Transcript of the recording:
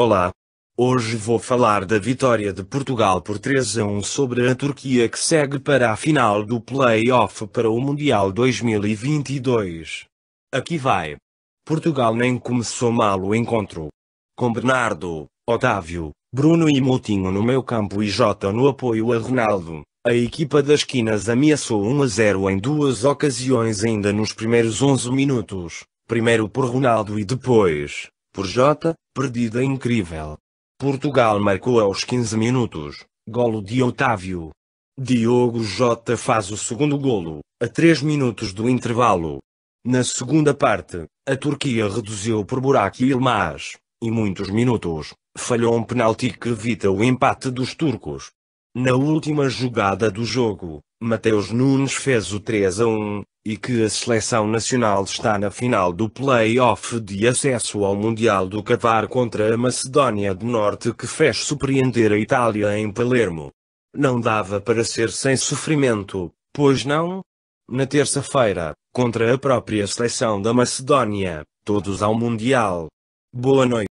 Olá. Hoje vou falar da vitória de Portugal por 3 a 1 sobre a Turquia que segue para a final do play-off para o Mundial 2022. Aqui vai. Portugal nem começou mal o encontro. Com Bernardo, Otávio, Bruno e Moutinho no meu campo e Jota no apoio a Ronaldo. A equipa das esquinas ameaçou 1 a 0 em duas ocasiões ainda nos primeiros 11 minutos, primeiro por Ronaldo e depois, por J, perdida incrível. Portugal marcou aos 15 minutos, golo de Otávio. Diogo Jota faz o segundo golo, a 3 minutos do intervalo. Na segunda parte, a Turquia reduziu por buraco Yilmaz e muitos minutos, falhou um penalti que evita o empate dos turcos. Na última jogada do jogo, Mateus Nunes fez o 3 a 1, e que a seleção nacional está na final do play-off de acesso ao Mundial do Cavar contra a Macedónia do Norte que fez surpreender a Itália em Palermo. Não dava para ser sem sofrimento, pois não? Na terça-feira, contra a própria seleção da Macedónia, todos ao Mundial. Boa noite.